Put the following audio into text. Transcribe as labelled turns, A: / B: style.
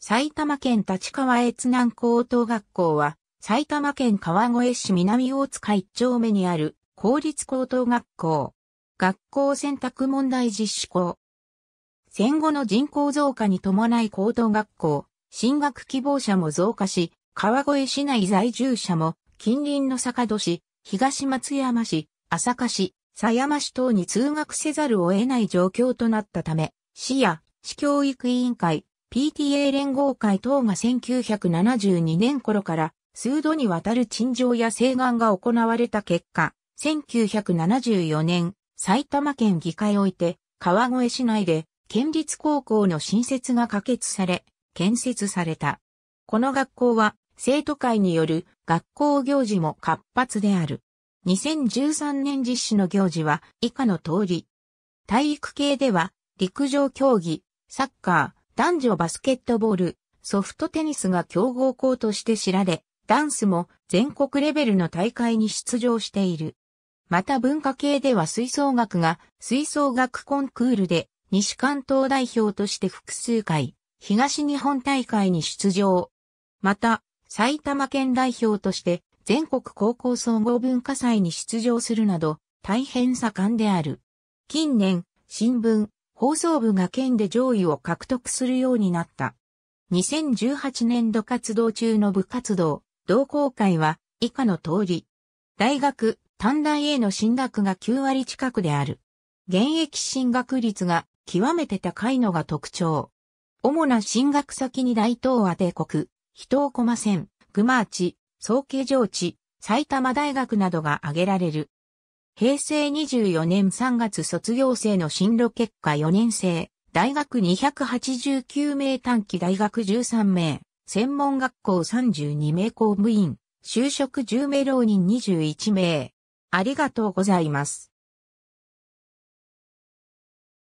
A: 埼玉県立川越南高等学校は、埼玉県川越市南大塚一丁目にある公立高等学校。学校選択問題実施校。戦後の人口増加に伴い高等学校、進学希望者も増加し、川越市内在住者も近隣の坂戸市、東松山市、朝霞市、狭山市等に通学せざるを得ない状況となったため、市や市教育委員会、PTA 連合会等が1972年頃から数度にわたる陳情や請願が行われた結果、1974年、埼玉県議会おいて、川越市内で、県立高校の新設が可決され、建設された。この学校は、生徒会による学校行事も活発である。2013年実施の行事は以下の通り。体育系では、陸上競技、サッカー、男女バスケットボール、ソフトテニスが強豪校として知られ、ダンスも全国レベルの大会に出場している。また文化系では吹奏楽が吹奏楽コンクールで西関東代表として複数回、東日本大会に出場。また、埼玉県代表として全国高校総合文化祭に出場するなど、大変盛んである。近年、新聞、放送部が県で上位を獲得するようになった。2018年度活動中の部活動、同好会は以下の通り。大学、短大への進学が9割近くである。現役進学率が極めて高いのが特徴。主な進学先に大東亜帝国、人をこません、熊町、総計上地、埼玉大学などが挙げられる。平成24年3月卒業生の進路結果4年生、大学289名短期大学13名、専門学校32名公務員、就職10名浪人21名。ありがとうございます。